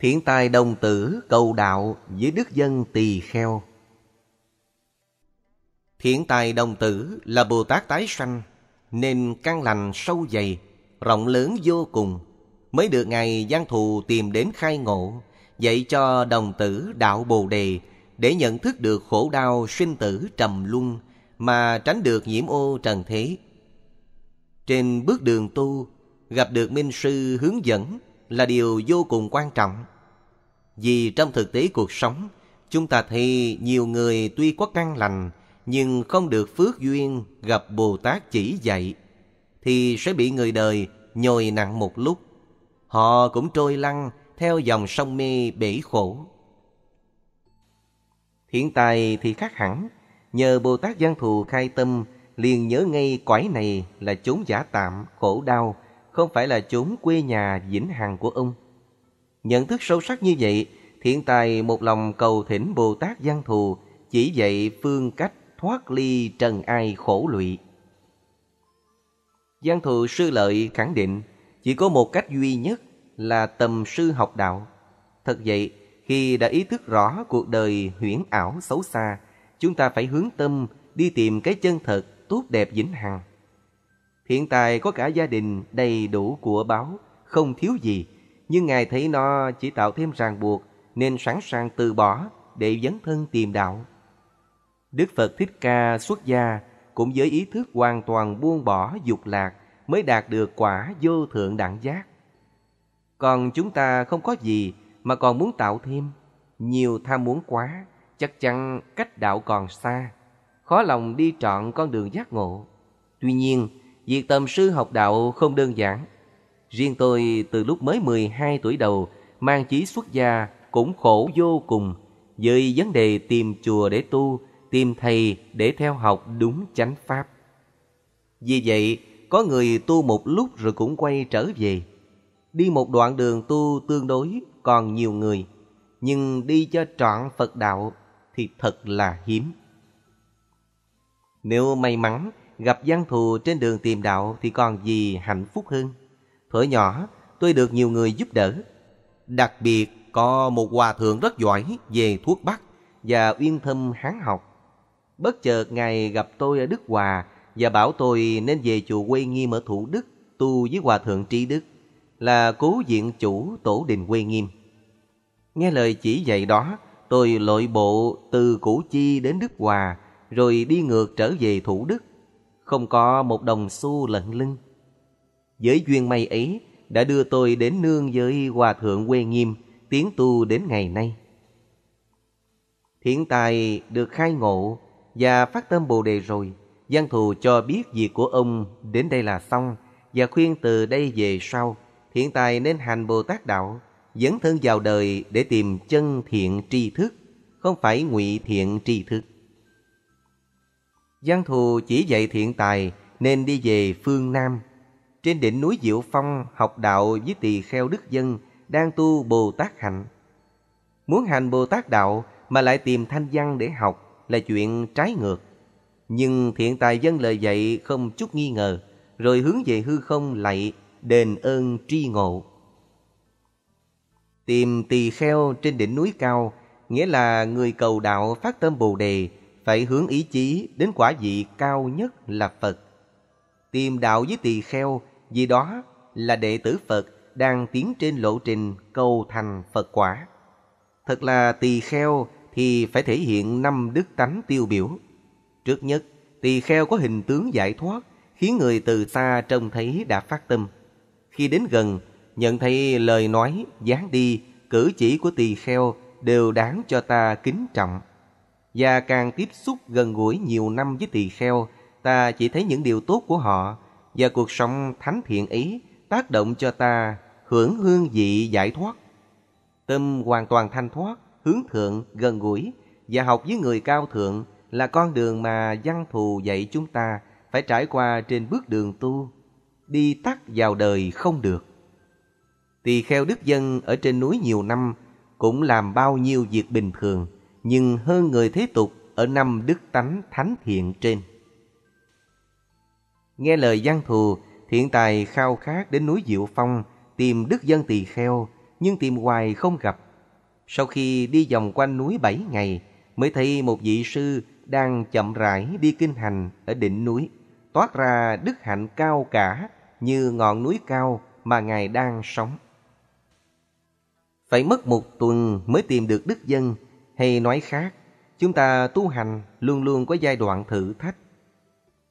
Thiện tài đồng tử cầu đạo với đức dân tỳ kheo. Thiện tài đồng tử là Bồ Tát tái sanh, nên căn lành sâu dày, rộng lớn vô cùng, mới được Ngài Giang Thù tìm đến khai ngộ, dạy cho đồng tử đạo Bồ Đề để nhận thức được khổ đau sinh tử trầm luân mà tránh được nhiễm ô trần thế. Trên bước đường tu, gặp được minh sư hướng dẫn là điều vô cùng quan trọng. Vì trong thực tế cuộc sống, chúng ta thấy nhiều người tuy có căn lành nhưng không được phước duyên gặp Bồ Tát chỉ dạy thì sẽ bị người đời nhồi nặng một lúc. Họ cũng trôi lăn theo dòng sông mê bể khổ. Hiện tại thì khác hẳn, nhờ Bồ Tát Giang Thù khai tâm liền nhớ ngay quải này là chốn giả tạm, khổ đau, không phải là chốn quê nhà vĩnh hằng của ông. Nhận thức sâu sắc như vậy, thiện tài một lòng cầu thỉnh Bồ Tát giang thù, chỉ dạy phương cách thoát ly trần ai khổ lụy. Giang thù sư lợi khẳng định chỉ có một cách duy nhất là tầm sư học đạo. Thật vậy, khi đã ý thức rõ cuộc đời huyễn ảo xấu xa, chúng ta phải hướng tâm đi tìm cái chân thật tốt đẹp vĩnh hằng. Hiện tại có cả gia đình đầy đủ của báo, không thiếu gì, nhưng Ngài thấy nó chỉ tạo thêm ràng buộc nên sẵn sàng từ bỏ để dấn thân tìm đạo. Đức Phật Thích Ca xuất gia cũng với ý thức hoàn toàn buông bỏ dục lạc mới đạt được quả vô thượng đẳng giác. Còn chúng ta không có gì mà còn muốn tạo thêm, nhiều tham muốn quá, chắc chắn cách đạo còn xa, khó lòng đi trọn con đường giác ngộ. Tuy nhiên, việc tâm sư học đạo không đơn giản, Riêng tôi từ lúc mới 12 tuổi đầu mang chí xuất gia cũng khổ vô cùng với vấn đề tìm chùa để tu, tìm thầy để theo học đúng chánh pháp. Vì vậy, có người tu một lúc rồi cũng quay trở về. Đi một đoạn đường tu tương đối còn nhiều người, nhưng đi cho trọn Phật đạo thì thật là hiếm. Nếu may mắn gặp gian thù trên đường tìm đạo thì còn gì hạnh phúc hơn thở nhỏ, tôi được nhiều người giúp đỡ. Đặc biệt có một hòa thượng rất giỏi về thuốc bắc và uyên thâm hán học. Bất chợt Ngài gặp tôi ở Đức Hòa và bảo tôi nên về chùa Quê Nghiêm ở Thủ Đức tu với Hòa Thượng Trí Đức là cố diện chủ tổ đình Quê Nghiêm. Nghe lời chỉ dạy đó, tôi lội bộ từ Củ Chi đến Đức Hòa rồi đi ngược trở về Thủ Đức. Không có một đồng xu lận lưng. Với duyên may ấy đã đưa tôi đến nương với Hòa Thượng Quê Nghiêm, tiến tu đến ngày nay. Thiện tài được khai ngộ và phát tâm Bồ Đề rồi, văn Thù cho biết việc của ông đến đây là xong và khuyên từ đây về sau, thiện tài nên hành Bồ Tát Đạo, dấn thân vào đời để tìm chân thiện tri thức, không phải ngụy thiện tri thức. văn Thù chỉ dạy thiện tài nên đi về phương Nam trên đỉnh núi Diệu Phong học đạo với tỳ kheo đức dân đang tu Bồ Tát hạnh. Muốn hành Bồ Tát đạo mà lại tìm thanh văn để học là chuyện trái ngược. Nhưng thiện tài dân lời dạy không chút nghi ngờ, rồi hướng về hư không lạy đền ơn tri ngộ. Tìm tỳ kheo trên đỉnh núi cao, nghĩa là người cầu đạo phát tâm Bồ đề phải hướng ý chí đến quả vị cao nhất là Phật. Tìm đạo với tỳ kheo vì đó là đệ tử Phật đang tiến trên lộ trình cầu thành Phật quả. Thật là tỳ kheo thì phải thể hiện năm đức tánh tiêu biểu. Trước nhất, tỳ kheo có hình tướng giải thoát, khiến người từ xa trông thấy đã phát tâm. Khi đến gần, nhận thấy lời nói, dáng đi, cử chỉ của tỳ kheo đều đáng cho ta kính trọng. Và càng tiếp xúc gần gũi nhiều năm với tỳ kheo, ta chỉ thấy những điều tốt của họ, và cuộc sống thánh thiện ý tác động cho ta hưởng hương vị giải thoát. Tâm hoàn toàn thanh thoát, hướng thượng, gần gũi và học với người cao thượng là con đường mà văn thù dạy chúng ta phải trải qua trên bước đường tu, đi tắt vào đời không được. Tỳ kheo đức dân ở trên núi nhiều năm cũng làm bao nhiêu việc bình thường, nhưng hơn người thế tục ở năm đức tánh thánh thiện trên nghe lời giang thù, thiện tài khao khát đến núi Diệu Phong tìm đức dân tỳ kheo, nhưng tìm hoài không gặp. Sau khi đi vòng quanh núi bảy ngày, mới thấy một vị sư đang chậm rãi đi kinh hành ở đỉnh núi, toát ra đức hạnh cao cả như ngọn núi cao mà Ngài đang sống. Phải mất một tuần mới tìm được đức dân, hay nói khác, chúng ta tu hành luôn luôn có giai đoạn thử thách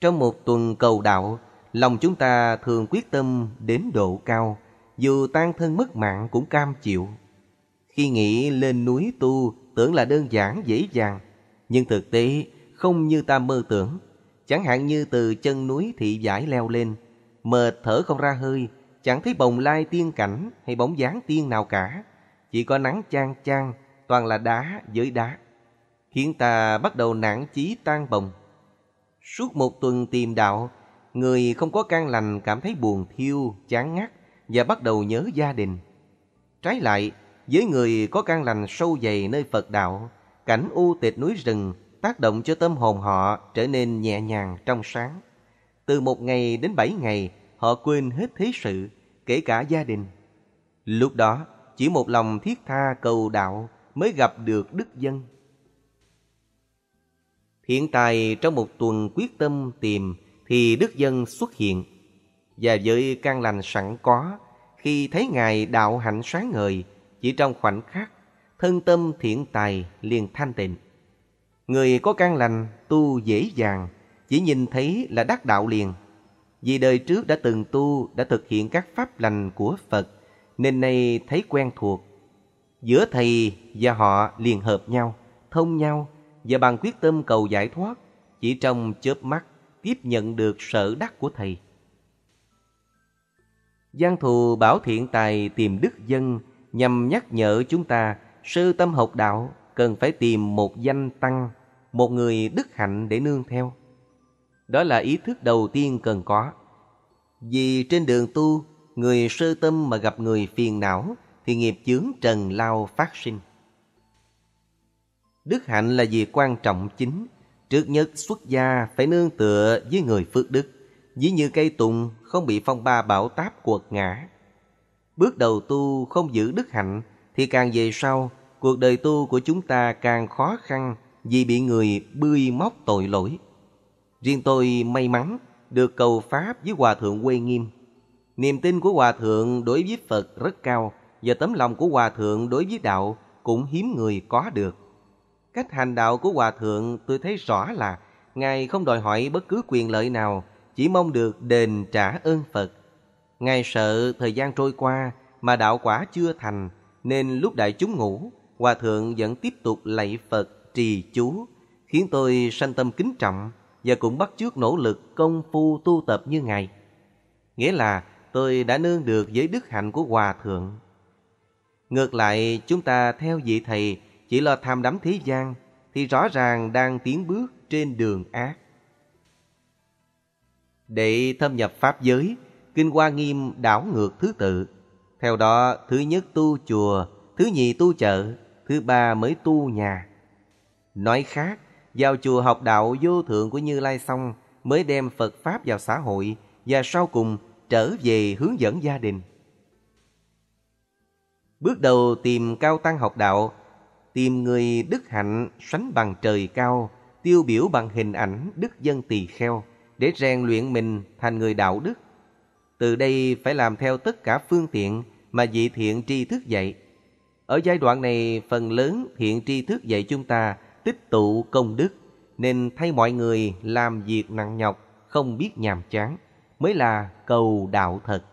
trong một tuần cầu đạo, lòng chúng ta thường quyết tâm đến độ cao, dù tan thân mất mạng cũng cam chịu. Khi nghĩ lên núi tu tưởng là đơn giản dễ dàng, nhưng thực tế không như ta mơ tưởng. Chẳng hạn như từ chân núi thị giải leo lên, mệt thở không ra hơi, chẳng thấy bồng lai tiên cảnh hay bóng dáng tiên nào cả. Chỉ có nắng chang chang, toàn là đá với đá. Khiến ta bắt đầu nản chí tan bồng. Suốt một tuần tìm đạo, người không có can lành cảm thấy buồn thiêu, chán ngắt và bắt đầu nhớ gia đình. Trái lại, với người có can lành sâu dày nơi Phật đạo, cảnh u tịch núi rừng tác động cho tâm hồn họ trở nên nhẹ nhàng trong sáng. Từ một ngày đến bảy ngày, họ quên hết thế sự, kể cả gia đình. Lúc đó, chỉ một lòng thiết tha cầu đạo mới gặp được đức dân. Hiện tại trong một tuần quyết tâm tìm thì đức dân xuất hiện. Và với căn lành sẵn có, khi thấy Ngài đạo hạnh sáng ngời, chỉ trong khoảnh khắc, thân tâm thiện tài liền thanh tịnh. Người có căn lành tu dễ dàng, chỉ nhìn thấy là đắc đạo liền. Vì đời trước đã từng tu, đã thực hiện các pháp lành của Phật, nên nay thấy quen thuộc. Giữa thầy và họ liền hợp nhau, thông nhau, và bằng quyết tâm cầu giải thoát, chỉ trong chớp mắt tiếp nhận được sở đắc của thầy. Giang thù bảo thiện tài tìm đức dân nhằm nhắc nhở chúng ta sư tâm học đạo cần phải tìm một danh tăng, một người đức hạnh để nương theo. Đó là ý thức đầu tiên cần có. Vì trên đường tu, người sư tâm mà gặp người phiền não thì nghiệp chướng trần lao phát sinh. Đức hạnh là việc quan trọng chính. Trước nhất xuất gia phải nương tựa với người phước đức, ví như cây tùng không bị phong ba bão táp quật ngã. Bước đầu tu không giữ đức hạnh thì càng về sau, cuộc đời tu của chúng ta càng khó khăn vì bị người bươi móc tội lỗi. Riêng tôi may mắn được cầu Pháp với Hòa Thượng Quê Nghiêm. Niềm tin của Hòa Thượng đối với Phật rất cao và tấm lòng của Hòa Thượng đối với Đạo cũng hiếm người có được. Cách hành đạo của Hòa Thượng tôi thấy rõ là Ngài không đòi hỏi bất cứ quyền lợi nào, chỉ mong được đền trả ơn Phật. Ngài sợ thời gian trôi qua mà đạo quả chưa thành, nên lúc đại chúng ngủ, Hòa Thượng vẫn tiếp tục lạy Phật trì chú, khiến tôi sanh tâm kính trọng và cũng bắt chước nỗ lực công phu tu tập như Ngài. Nghĩa là tôi đã nương được với đức hạnh của Hòa Thượng. Ngược lại, chúng ta theo vị Thầy chỉ lo tham đắm thế gian thì rõ ràng đang tiến bước trên đường ác. Để thâm nhập Pháp giới, Kinh Hoa Nghiêm đảo ngược thứ tự. Theo đó, thứ nhất tu chùa, thứ nhì tu chợ, thứ ba mới tu nhà. Nói khác, vào chùa học đạo vô thượng của Như Lai xong mới đem Phật Pháp vào xã hội và sau cùng trở về hướng dẫn gia đình. Bước đầu tìm cao tăng học đạo tìm người đức hạnh sánh bằng trời cao tiêu biểu bằng hình ảnh đức dân tỳ kheo để rèn luyện mình thành người đạo đức từ đây phải làm theo tất cả phương tiện mà vị thiện tri thức dạy ở giai đoạn này phần lớn thiện tri thức dạy chúng ta tích tụ công đức nên thay mọi người làm việc nặng nhọc không biết nhàm chán mới là cầu đạo thật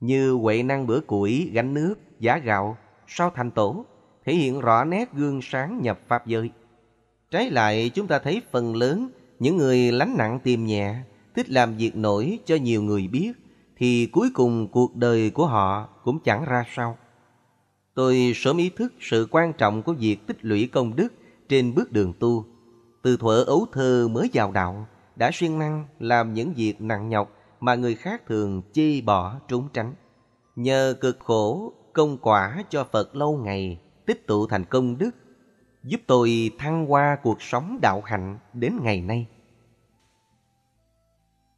như quậy năng bữa củi gánh nước giá gạo sao thành tổ thể hiện rõ nét gương sáng nhập pháp giới. Trái lại, chúng ta thấy phần lớn những người lánh nặng tìm nhẹ, thích làm việc nổi cho nhiều người biết, thì cuối cùng cuộc đời của họ cũng chẳng ra sao. Tôi sớm ý thức sự quan trọng của việc tích lũy công đức trên bước đường tu. Từ thuở ấu thơ mới vào đạo, đã xuyên năng làm những việc nặng nhọc mà người khác thường chi bỏ trốn tránh. Nhờ cực khổ, công quả cho Phật lâu ngày tích tụ thành công đức, giúp tôi thăng qua cuộc sống đạo hạnh đến ngày nay.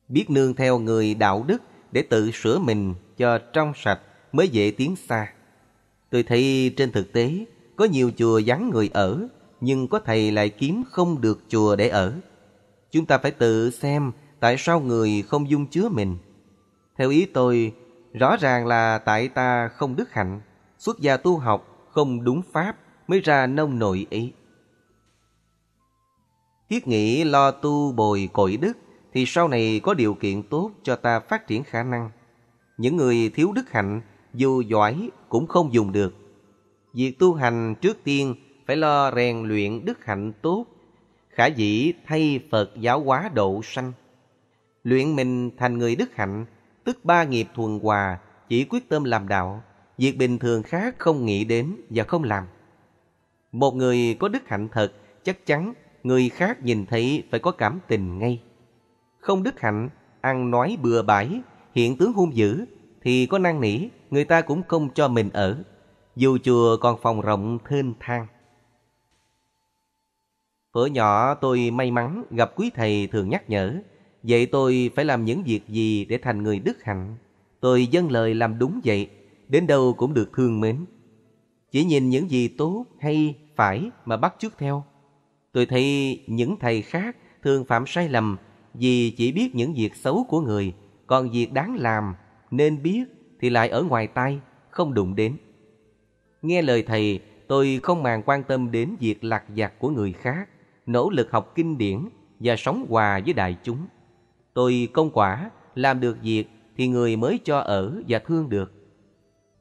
Biết nương theo người đạo đức để tự sửa mình cho trong sạch mới dễ tiến xa. Tôi thấy trên thực tế có nhiều chùa vắng người ở, nhưng có thầy lại kiếm không được chùa để ở. Chúng ta phải tự xem tại sao người không dung chứa mình. Theo ý tôi, rõ ràng là tại ta không đức hạnh, xuất gia tu học không đúng pháp mới ra nông nội ý. Thiết nghĩ lo tu bồi cội đức thì sau này có điều kiện tốt cho ta phát triển khả năng. Những người thiếu đức hạnh dù giỏi cũng không dùng được. Việc tu hành trước tiên phải lo rèn luyện đức hạnh tốt, khả dĩ thay Phật giáo hóa độ sanh. Luyện mình thành người đức hạnh, tức ba nghiệp thuần hòa, chỉ quyết tâm làm đạo việc bình thường khác không nghĩ đến và không làm. Một người có đức hạnh thật, chắc chắn người khác nhìn thấy phải có cảm tình ngay. Không đức hạnh, ăn nói bừa bãi, hiện tướng hung dữ, thì có năng nỉ, người ta cũng không cho mình ở. Dù chùa còn phòng rộng thênh thang. Thuở nhỏ tôi may mắn gặp quý thầy thường nhắc nhở, vậy tôi phải làm những việc gì để thành người đức hạnh. Tôi dâng lời làm đúng vậy đến đâu cũng được thương mến. Chỉ nhìn những gì tốt hay phải mà bắt chước theo. Tôi thấy những thầy khác thường phạm sai lầm vì chỉ biết những việc xấu của người, còn việc đáng làm nên biết thì lại ở ngoài tay, không đụng đến. Nghe lời thầy, tôi không màng quan tâm đến việc lạc vặt của người khác, nỗ lực học kinh điển và sống hòa với đại chúng. Tôi công quả, làm được việc thì người mới cho ở và thương được.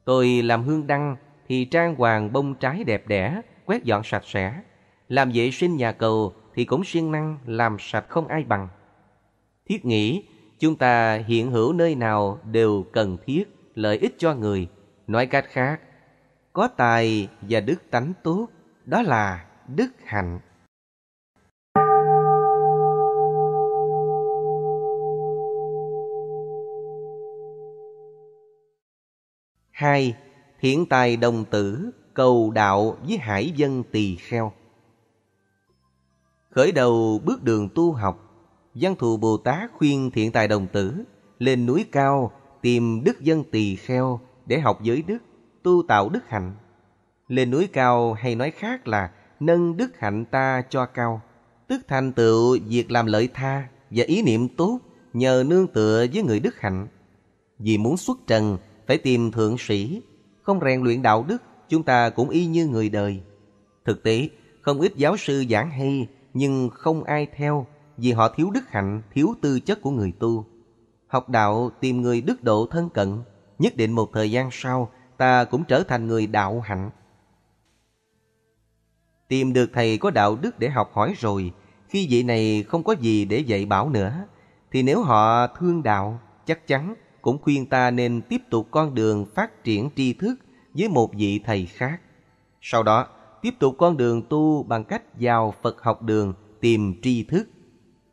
Tôi làm hương đăng thì trang hoàng bông trái đẹp đẽ, quét dọn sạch sẽ. Làm vệ sinh nhà cầu thì cũng siêng năng làm sạch không ai bằng. Thiết nghĩ chúng ta hiện hữu nơi nào đều cần thiết lợi ích cho người. Nói cách khác, có tài và đức tánh tốt đó là đức hạnh. hai thiện tài đồng tử cầu đạo với hải dân tỳ kheo. Khởi đầu bước đường tu học, Văn thù Bồ Tát khuyên thiện tài đồng tử lên núi cao tìm đức dân tỳ kheo để học giới đức, tu tạo đức hạnh. Lên núi cao hay nói khác là nâng đức hạnh ta cho cao, tức thành tựu việc làm lợi tha và ý niệm tốt nhờ nương tựa với người đức hạnh. Vì muốn xuất trần phải tìm thượng sĩ. Không rèn luyện đạo đức, chúng ta cũng y như người đời. Thực tế, không ít giáo sư giảng hay, nhưng không ai theo vì họ thiếu đức hạnh, thiếu tư chất của người tu. Học đạo tìm người đức độ thân cận, nhất định một thời gian sau ta cũng trở thành người đạo hạnh. Tìm được thầy có đạo đức để học hỏi rồi, khi vị này không có gì để dạy bảo nữa, thì nếu họ thương đạo, chắc chắn cũng khuyên ta nên tiếp tục con đường phát triển tri thức với một vị thầy khác. Sau đó, tiếp tục con đường tu bằng cách vào Phật học đường tìm tri thức.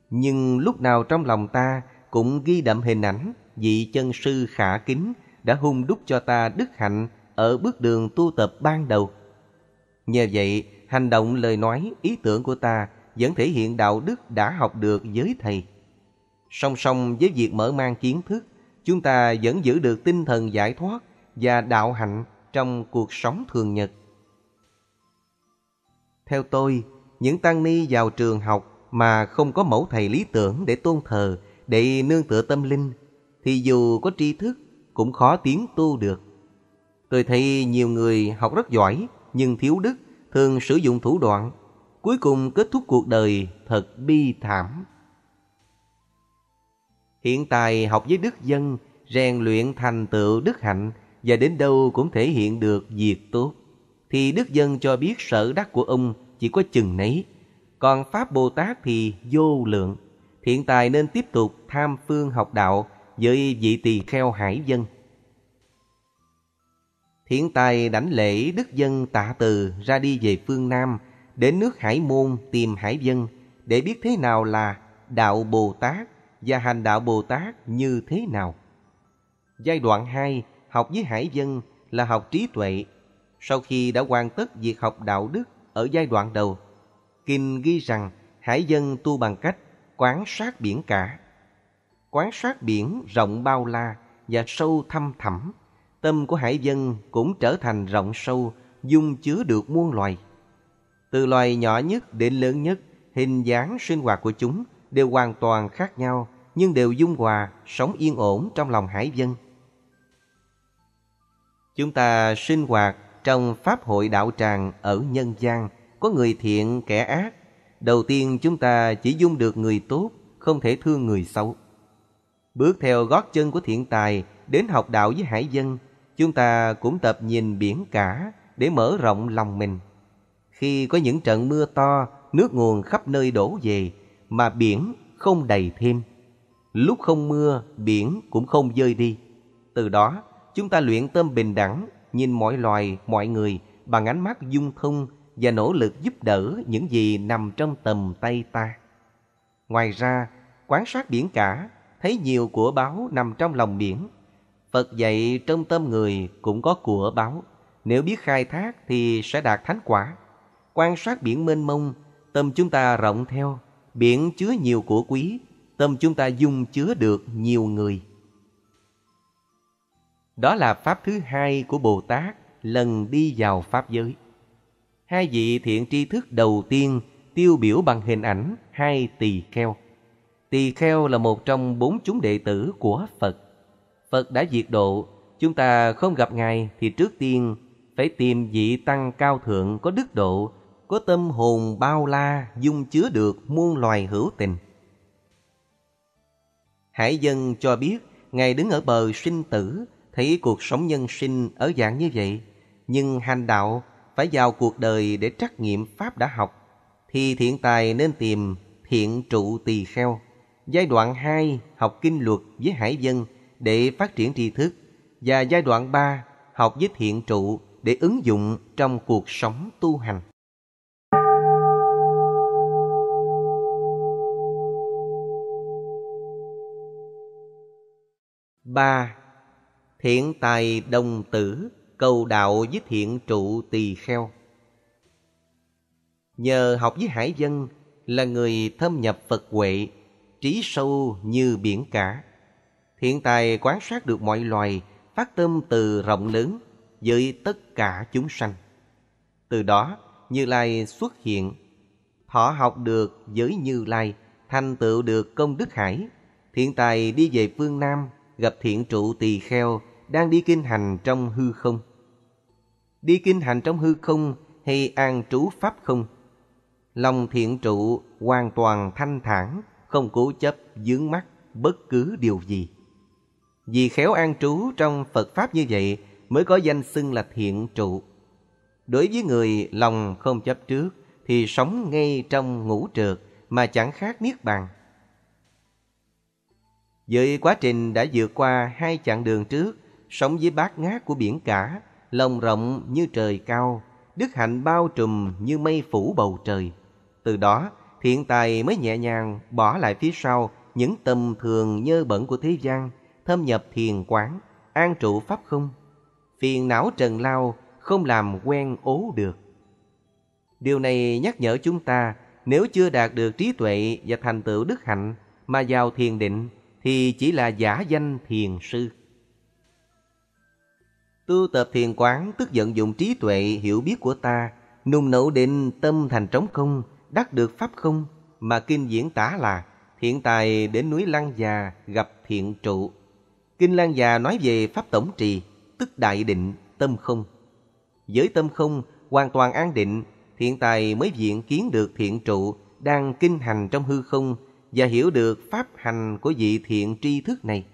Nhưng lúc nào trong lòng ta cũng ghi đậm hình ảnh vị chân sư khả kính đã hung đúc cho ta đức hạnh ở bước đường tu tập ban đầu. Nhờ vậy, hành động lời nói, ý tưởng của ta vẫn thể hiện đạo đức đã học được với thầy. Song song với việc mở mang kiến thức, chúng ta vẫn giữ được tinh thần giải thoát và đạo hạnh trong cuộc sống thường nhật. Theo tôi, những tăng ni vào trường học mà không có mẫu thầy lý tưởng để tôn thờ, để nương tựa tâm linh, thì dù có tri thức cũng khó tiến tu được. Tôi thấy nhiều người học rất giỏi nhưng thiếu đức, thường sử dụng thủ đoạn, cuối cùng kết thúc cuộc đời thật bi thảm. Hiện tài học với đức dân, rèn luyện thành tựu đức hạnh và đến đâu cũng thể hiện được việc tốt. Thì đức dân cho biết sở đắc của ông chỉ có chừng nấy. Còn Pháp Bồ Tát thì vô lượng. Hiện tại nên tiếp tục tham phương học đạo với vị tỳ kheo hải dân. Hiện tại đảnh lễ đức dân tạ từ ra đi về phương Nam, đến nước Hải Môn tìm Hải Dân để biết thế nào là Đạo Bồ Tát và hành đạo Bồ Tát như thế nào. Giai đoạn 2, học với Hải Dân là học trí tuệ. Sau khi đã hoàn tất việc học đạo đức ở giai đoạn đầu, Kinh ghi rằng Hải Dân tu bằng cách quán sát biển cả. Quán sát biển rộng bao la và sâu thăm thẳm, tâm của Hải Dân cũng trở thành rộng sâu, dung chứa được muôn loài. Từ loài nhỏ nhất đến lớn nhất, hình dáng sinh hoạt của chúng – đều hoàn toàn khác nhau nhưng đều dung hòa, sống yên ổn trong lòng hải dân. Chúng ta sinh hoạt trong Pháp hội đạo tràng ở nhân gian, có người thiện kẻ ác. Đầu tiên chúng ta chỉ dung được người tốt, không thể thương người xấu. Bước theo gót chân của thiện tài đến học đạo với hải dân, chúng ta cũng tập nhìn biển cả để mở rộng lòng mình. Khi có những trận mưa to, nước nguồn khắp nơi đổ về, mà biển không đầy thêm. Lúc không mưa, biển cũng không rơi đi. Từ đó, chúng ta luyện tâm bình đẳng, nhìn mọi loài, mọi người bằng ánh mắt dung thông và nỗ lực giúp đỡ những gì nằm trong tầm tay ta. Ngoài ra, quan sát biển cả, thấy nhiều của báo nằm trong lòng biển. Phật dạy trong tâm người cũng có của báo, nếu biết khai thác thì sẽ đạt thánh quả. Quan sát biển mênh mông, tâm chúng ta rộng theo, biển chứa nhiều của quý, tâm chúng ta dung chứa được nhiều người. Đó là pháp thứ hai của Bồ Tát lần đi vào pháp giới. Hai vị thiện tri thức đầu tiên tiêu biểu bằng hình ảnh hai tỳ kheo. Tỳ kheo là một trong bốn chúng đệ tử của Phật. Phật đã diệt độ, chúng ta không gặp Ngài thì trước tiên phải tìm vị tăng cao thượng có đức độ có tâm hồn bao la dung chứa được muôn loài hữu tình. Hải dân cho biết, Ngài đứng ở bờ sinh tử, thấy cuộc sống nhân sinh ở dạng như vậy, nhưng hành đạo phải vào cuộc đời để trắc nghiệm Pháp đã học, thì thiện tài nên tìm thiện trụ tỳ kheo. Giai đoạn 2 học kinh luật với hải dân để phát triển tri thức và giai đoạn 3 học với thiện trụ để ứng dụng trong cuộc sống tu hành. 3. Thiện tài đồng tử, cầu đạo với thiện trụ tỳ kheo. Nhờ học với Hải Dân là người thâm nhập Phật huệ, trí sâu như biển cả. Thiện tài quán sát được mọi loài, phát tâm từ rộng lớn với tất cả chúng sanh. Từ đó, Như Lai xuất hiện, thọ học được giới Như Lai, thành tựu được công đức hải. Thiện tài đi về phương Nam gặp thiện trụ tỳ kheo đang đi kinh hành trong hư không. Đi kinh hành trong hư không hay an trú pháp không? Lòng thiện trụ hoàn toàn thanh thản, không cố chấp, dướng mắt bất cứ điều gì. Vì khéo an trú trong Phật Pháp như vậy mới có danh xưng là thiện trụ. Đối với người lòng không chấp trước thì sống ngay trong ngũ trượt mà chẳng khác niết bàn. Với quá trình đã vượt qua hai chặng đường trước, sống dưới bát ngát của biển cả, lòng rộng như trời cao, đức hạnh bao trùm như mây phủ bầu trời. Từ đó, thiện tài mới nhẹ nhàng bỏ lại phía sau những tầm thường nhơ bẩn của thế gian, thâm nhập thiền quán, an trụ pháp không. Phiền não trần lao không làm quen ố được. Điều này nhắc nhở chúng ta nếu chưa đạt được trí tuệ và thành tựu đức hạnh mà vào thiền định thì chỉ là giả danh thiền sư. Tu tập thiền quán tức giận dụng trí tuệ hiểu biết của ta, nung nấu đến tâm thành trống không, đắc được pháp không, mà kinh diễn tả là thiện tài đến núi Lăng Già gặp thiện trụ. Kinh Lăng Già nói về pháp tổng trì, tức đại định, tâm không. Với tâm không, hoàn toàn an định, thiện tài mới diện kiến được thiện trụ đang kinh hành trong hư không và hiểu được pháp hành của vị thiện tri thức này.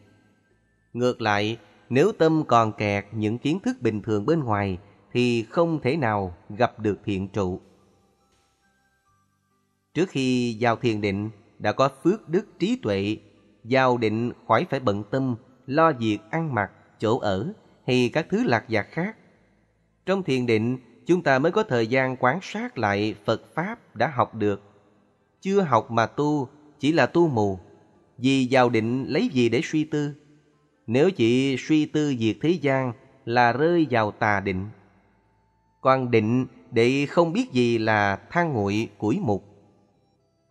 Ngược lại, nếu tâm còn kẹt những kiến thức bình thường bên ngoài thì không thể nào gặp được thiện trụ. Trước khi vào thiền định đã có phước đức trí tuệ, vào định khỏi phải bận tâm lo việc ăn mặc, chỗ ở hay các thứ lạc vặt khác. Trong thiền định, chúng ta mới có thời gian quán sát lại Phật pháp đã học được. Chưa học mà tu chỉ là tu mù, vì vào định lấy gì để suy tư. Nếu chỉ suy tư việc thế gian là rơi vào tà định. quan định để không biết gì là than nguội củi mục.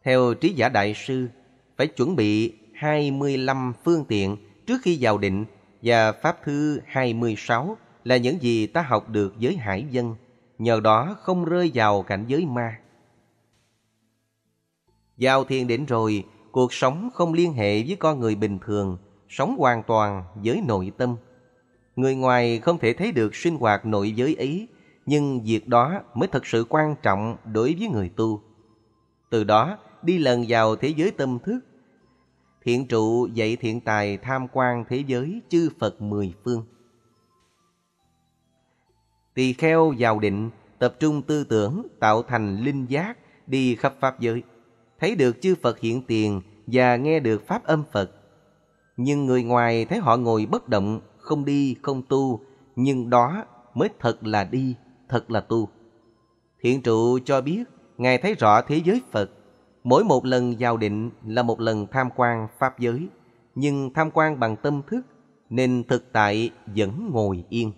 Theo trí giả đại sư, phải chuẩn bị 25 phương tiện trước khi vào định và pháp thư 26 là những gì ta học được với hải dân, nhờ đó không rơi vào cảnh giới ma vào thiền đến rồi, cuộc sống không liên hệ với con người bình thường, sống hoàn toàn với nội tâm. Người ngoài không thể thấy được sinh hoạt nội giới ấy, nhưng việc đó mới thật sự quan trọng đối với người tu. Từ đó, đi lần vào thế giới tâm thức. Thiện trụ dạy thiện tài tham quan thế giới chư Phật mười phương. Tỳ kheo vào định, tập trung tư tưởng, tạo thành linh giác, đi khắp Pháp giới thấy được chư Phật hiện tiền và nghe được pháp âm Phật. Nhưng người ngoài thấy họ ngồi bất động, không đi, không tu, nhưng đó mới thật là đi, thật là tu. Thiện trụ cho biết, Ngài thấy rõ thế giới Phật. Mỗi một lần giao định là một lần tham quan Pháp giới, nhưng tham quan bằng tâm thức, nên thực tại vẫn ngồi yên.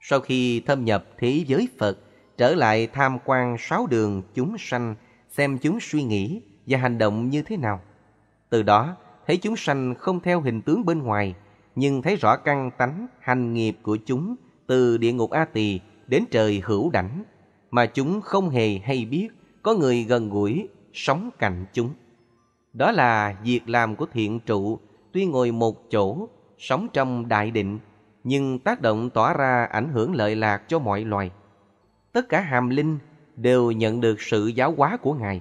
Sau khi thâm nhập thế giới Phật, trở lại tham quan sáu đường chúng sanh, xem chúng suy nghĩ và hành động như thế nào. Từ đó, thấy chúng sanh không theo hình tướng bên ngoài, nhưng thấy rõ căn tánh, hành nghiệp của chúng từ địa ngục A Tỳ đến trời hữu đảnh, mà chúng không hề hay biết có người gần gũi, sống cạnh chúng. Đó là việc làm của thiện trụ, tuy ngồi một chỗ, sống trong đại định, nhưng tác động tỏa ra ảnh hưởng lợi lạc cho mọi loài. Tất cả hàm linh đều nhận được sự giáo hóa của Ngài.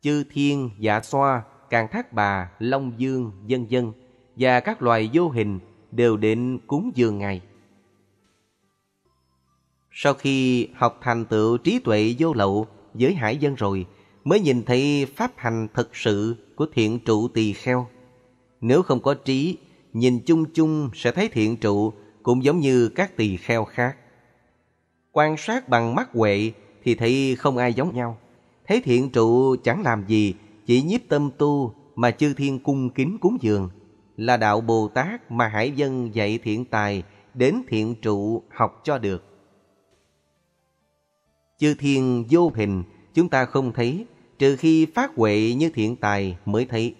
Chư thiên, dạ xoa, càng thác bà, long dương, dân dân và các loài vô hình đều đến cúng dường Ngài. Sau khi học thành tựu trí tuệ vô lậu với hải dân rồi, mới nhìn thấy pháp hành thực sự của thiện trụ tỳ kheo. Nếu không có trí, nhìn chung chung sẽ thấy thiện trụ cũng giống như các tỳ kheo khác. Quan sát bằng mắt huệ thì thấy không ai giống nhau. Thế thiện trụ chẳng làm gì, chỉ nhiếp tâm tu mà chư thiên cung kính cúng dường. Là đạo Bồ Tát mà Hải Dân dạy thiện tài đến thiện trụ học cho được. Chư thiên vô hình chúng ta không thấy, trừ khi phát huệ như thiện tài mới thấy.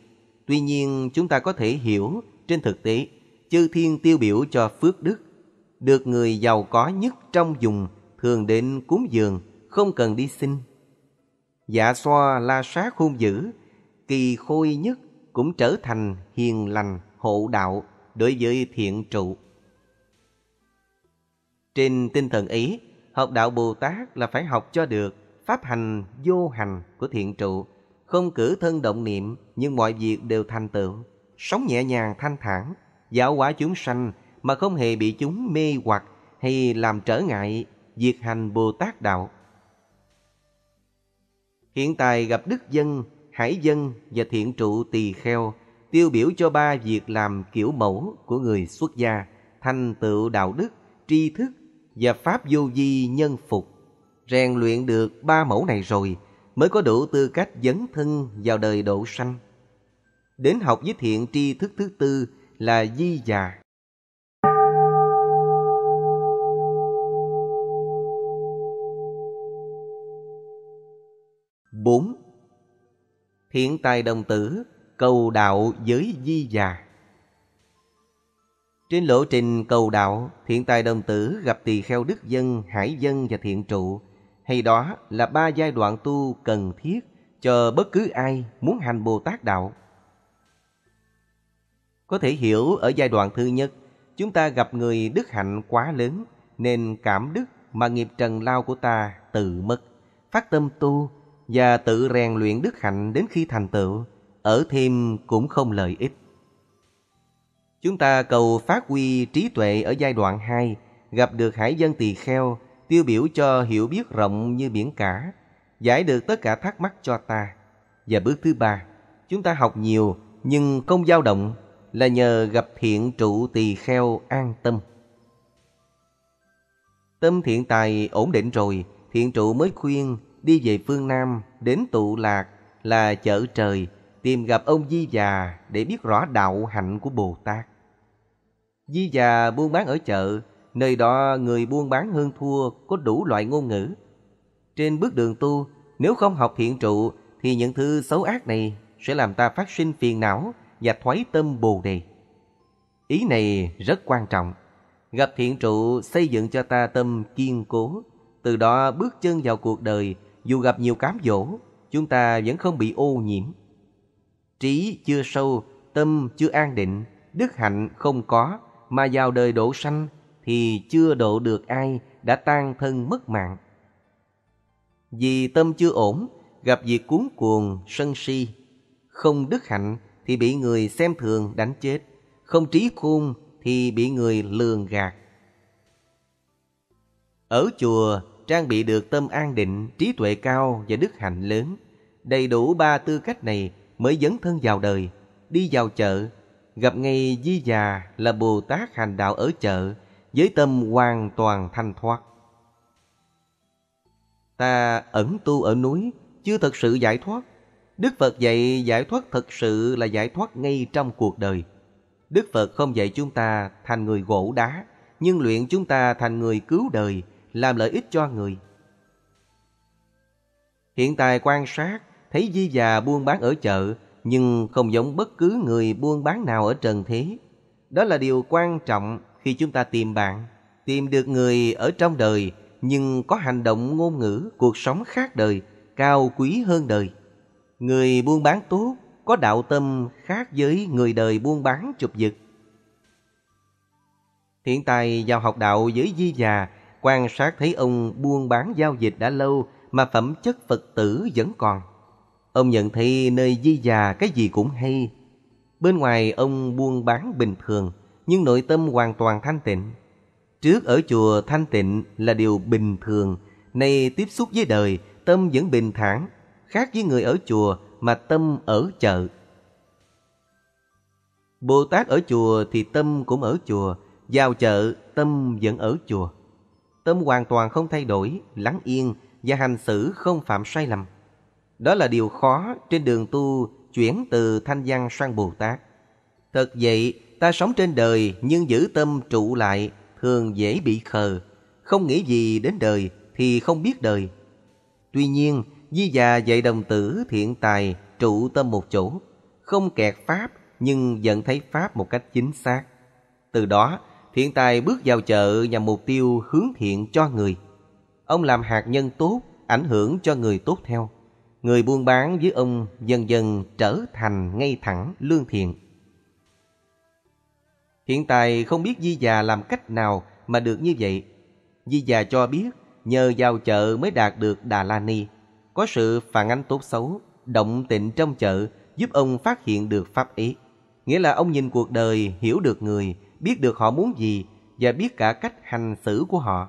Tuy nhiên chúng ta có thể hiểu trên thực tế, chư thiên tiêu biểu cho phước đức, được người giàu có nhất trong vùng thường đến cúng dường không cần đi xin. Dạ xoa la sát khôn dữ, kỳ khôi nhất cũng trở thành hiền lành hộ đạo đối với thiện trụ. Trên tinh thần ý, học đạo Bồ Tát là phải học cho được pháp hành vô hành của thiện trụ, không cử thân động niệm nhưng mọi việc đều thành tựu, sống nhẹ nhàng thanh thản, giáo hóa chúng sanh mà không hề bị chúng mê hoặc hay làm trở ngại việc hành Bồ Tát đạo. Hiện tại gặp đức dân, hải dân và thiện trụ tỳ kheo tiêu biểu cho ba việc làm kiểu mẫu của người xuất gia, thành tựu đạo đức, tri thức và pháp vô vi nhân phục. Rèn luyện được ba mẫu này rồi mới có đủ tư cách dấn thân vào đời độ sanh. Đến học với thiện tri thức thứ tư là di già. 4. thiện tài đồng tử cầu đạo với di già Trên lộ trình cầu đạo, thiện tài đồng tử gặp tỳ kheo đức dân, hải dân và thiện trụ. Hay đó là ba giai đoạn tu cần thiết cho bất cứ ai muốn hành Bồ Tát Đạo. Có thể hiểu ở giai đoạn thứ nhất, chúng ta gặp người đức hạnh quá lớn nên cảm đức mà nghiệp trần lao của ta tự mất, phát tâm tu và tự rèn luyện đức hạnh đến khi thành tựu, ở thêm cũng không lợi ích. Chúng ta cầu phát huy trí tuệ ở giai đoạn 2, gặp được hải dân tỳ kheo, tiêu biểu cho hiểu biết rộng như biển cả, giải được tất cả thắc mắc cho ta. Và bước thứ ba, chúng ta học nhiều nhưng không dao động là nhờ gặp thiện trụ tỳ kheo an tâm. Tâm thiện tài ổn định rồi, thiện trụ mới khuyên đi về phương Nam, đến tụ lạc là chợ trời, tìm gặp ông Di già để biết rõ đạo hạnh của Bồ Tát. Di già buôn bán ở chợ, nơi đó người buôn bán hơn thua có đủ loại ngôn ngữ. Trên bước đường tu, nếu không học thiện trụ thì những thứ xấu ác này sẽ làm ta phát sinh phiền não và thoái tâm bồ đề. Ý này rất quan trọng. Gặp thiện trụ xây dựng cho ta tâm kiên cố, từ đó bước chân vào cuộc đời dù gặp nhiều cám dỗ, chúng ta vẫn không bị ô nhiễm. Trí chưa sâu, tâm chưa an định, đức hạnh không có, mà vào đời độ sanh thì chưa độ được ai đã tan thân mất mạng. Vì tâm chưa ổn, gặp việc cuốn cuồng, sân si, không đức hạnh thì bị người xem thường đánh chết, không trí khôn thì bị người lường gạt. Ở chùa trang bị được tâm an định, trí tuệ cao và đức hạnh lớn. Đầy đủ ba tư cách này mới dấn thân vào đời, đi vào chợ, gặp ngay di già là Bồ Tát hành đạo ở chợ, với tâm hoàn toàn thanh thoát. Ta ẩn tu ở núi, chưa thật sự giải thoát. Đức Phật dạy giải thoát thật sự là giải thoát ngay trong cuộc đời. Đức Phật không dạy chúng ta thành người gỗ đá, nhưng luyện chúng ta thành người cứu đời – làm lợi ích cho người. Hiện tại quan sát, thấy di già buôn bán ở chợ nhưng không giống bất cứ người buôn bán nào ở trần thế. Đó là điều quan trọng khi chúng ta tìm bạn, tìm được người ở trong đời nhưng có hành động ngôn ngữ, cuộc sống khác đời, cao quý hơn đời. Người buôn bán tốt có đạo tâm khác với người đời buôn bán chụp giật. Hiện tại vào học đạo với di già quan sát thấy ông buôn bán giao dịch đã lâu mà phẩm chất Phật tử vẫn còn. Ông nhận thấy nơi di già cái gì cũng hay. Bên ngoài ông buôn bán bình thường, nhưng nội tâm hoàn toàn thanh tịnh. Trước ở chùa thanh tịnh là điều bình thường, nay tiếp xúc với đời, tâm vẫn bình thản, khác với người ở chùa mà tâm ở chợ. Bồ Tát ở chùa thì tâm cũng ở chùa, vào chợ tâm vẫn ở chùa. Tâm hoàn toàn không thay đổi, lắng yên và hành xử không phạm sai lầm. Đó là điều khó trên đường tu chuyển từ thanh văn sang Bồ Tát. Thật vậy, ta sống trên đời nhưng giữ tâm trụ lại thường dễ bị khờ. Không nghĩ gì đến đời thì không biết đời. Tuy nhiên, Di già dạy đồng tử thiện tài trụ tâm một chỗ, không kẹt pháp nhưng vẫn thấy pháp một cách chính xác. Từ đó, Thiện tài bước vào chợ nhằm mục tiêu hướng thiện cho người. Ông làm hạt nhân tốt, ảnh hưởng cho người tốt theo. Người buôn bán với ông dần dần trở thành ngay thẳng lương thiện. Hiện tại không biết Di già làm cách nào mà được như vậy. Di già cho biết nhờ vào chợ mới đạt được Đà La Ni. Có sự phản ánh tốt xấu, động tịnh trong chợ giúp ông phát hiện được pháp ý. Nghĩa là ông nhìn cuộc đời, hiểu được người, biết được họ muốn gì và biết cả cách hành xử của họ.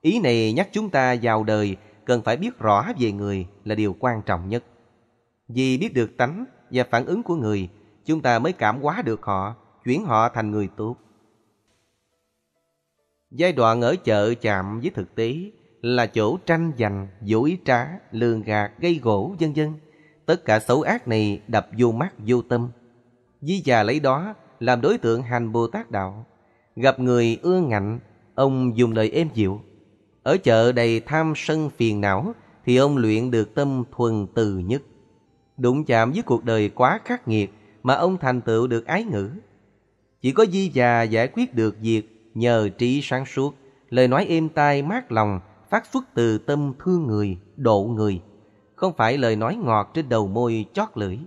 Ý này nhắc chúng ta vào đời cần phải biết rõ về người là điều quan trọng nhất. Vì biết được tánh và phản ứng của người, chúng ta mới cảm hóa được họ, chuyển họ thành người tốt. Giai đoạn ở chợ chạm với thực tế là chỗ tranh giành, dối trá, lường gạt, gây gỗ, vân dân, Tất cả xấu ác này đập vô mắt, vô tâm. Di già lấy đó làm đối tượng hành Bồ Tát Đạo. Gặp người ưa ngạnh, ông dùng lời êm dịu. Ở chợ đầy tham sân phiền não thì ông luyện được tâm thuần từ nhất. Đụng chạm với cuộc đời quá khắc nghiệt mà ông thành tựu được ái ngữ. Chỉ có di già giải quyết được việc nhờ trí sáng suốt, lời nói êm tai mát lòng, phát xuất từ tâm thương người, độ người, không phải lời nói ngọt trên đầu môi chót lưỡi.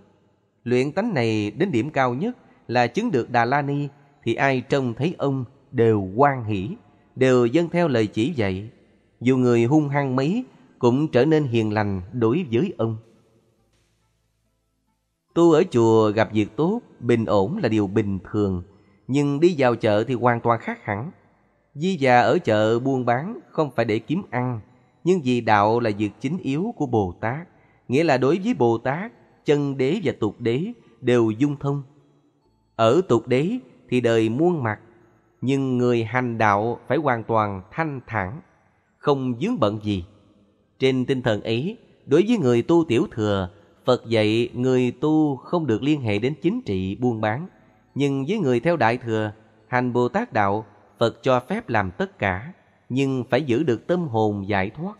Luyện tánh này đến điểm cao nhất là chứng được Đà La Ni thì ai trông thấy ông đều quan hỷ, đều dân theo lời chỉ dạy. Dù người hung hăng mấy cũng trở nên hiền lành đối với ông. Tu ở chùa gặp việc tốt, bình ổn là điều bình thường, nhưng đi vào chợ thì hoàn toàn khác hẳn. Di già ở chợ buôn bán không phải để kiếm ăn, nhưng vì đạo là việc chính yếu của Bồ Tát, nghĩa là đối với Bồ Tát, chân đế và tục đế đều dung thông. Ở tục đế thì đời muôn mặt, nhưng người hành đạo phải hoàn toàn thanh thản, không dướng bận gì. Trên tinh thần ấy, đối với người tu tiểu thừa, Phật dạy người tu không được liên hệ đến chính trị buôn bán, nhưng với người theo đại thừa, hành Bồ Tát đạo, Phật cho phép làm tất cả, nhưng phải giữ được tâm hồn giải thoát.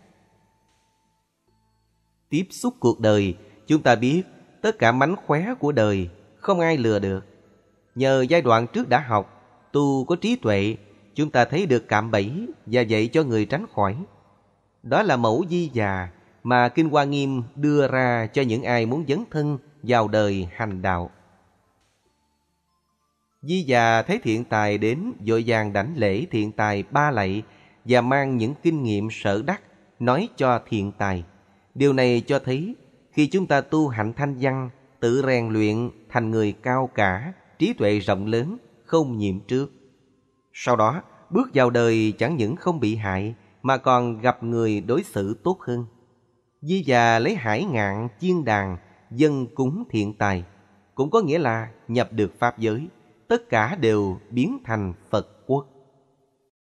Tiếp xúc cuộc đời, chúng ta biết tất cả mánh khóe của đời không ai lừa được. Nhờ giai đoạn trước đã học, tu có trí tuệ, chúng ta thấy được cạm bẫy và dạy cho người tránh khỏi. Đó là mẫu di già mà Kinh Hoa Nghiêm đưa ra cho những ai muốn dấn thân vào đời hành đạo. Di già thấy thiện tài đến vội vàng đảnh lễ thiện tài ba lạy và mang những kinh nghiệm sở đắc nói cho thiện tài. Điều này cho thấy khi chúng ta tu hạnh thanh văn, tự rèn luyện thành người cao cả, trí tuệ rộng lớn, không nhiệm trước. Sau đó, bước vào đời chẳng những không bị hại, mà còn gặp người đối xử tốt hơn. Di già lấy hải ngạn, chiên đàn, dân cúng thiện tài, cũng có nghĩa là nhập được Pháp giới, tất cả đều biến thành Phật